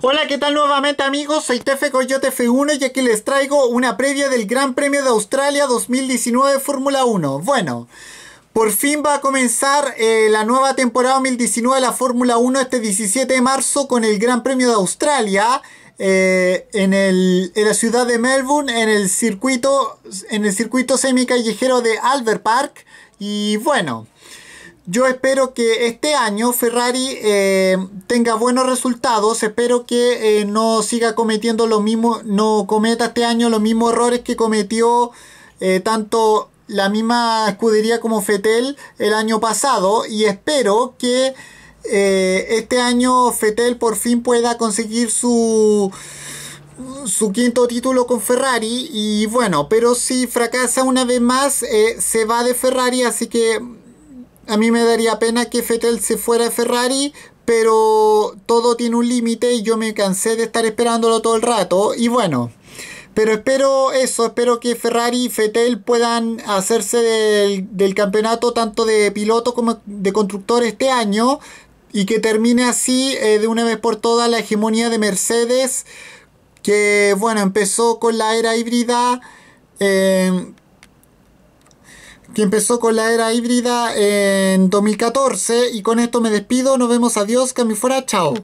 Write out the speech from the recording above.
Hola, ¿qué tal nuevamente amigos? Soy Tefe Coyote F1 y aquí les traigo una previa del Gran Premio de Australia 2019 Fórmula 1. Bueno, por fin va a comenzar eh, la nueva temporada 2019 de la Fórmula 1 este 17 de marzo con el Gran Premio de Australia. Eh, en, la ciudad de Melbourne, en el circuito, en el circuito semicallejero de Albert Park. Y bueno, yo espero que este año Ferrari eh, tenga buenos resultados. Espero que eh, no siga cometiendo lo mismo, no cometa este año los mismos errores que cometió eh, tanto la misma escudería como Fetel el año pasado. Y espero que este año Fetel por fin pueda conseguir su su quinto título con Ferrari y bueno, pero si fracasa una vez más se va de Ferrari así que a mí me daría pena que Fetel se fuera de Ferrari, pero todo tiene un límite y yo me cansé de estar esperándolo todo el rato. Y bueno, pero espero eso, espero que Ferrari y Fetel puedan hacerse del, campeonato tanto de piloto como de constructor este año y que termine así eh, de una vez por todas la hegemonía de Mercedes, que bueno, empezó con la era híbrida. Eh, que empezó con la era híbrida en 2014. Y con esto me despido, nos vemos, adiós, que fuera, chao.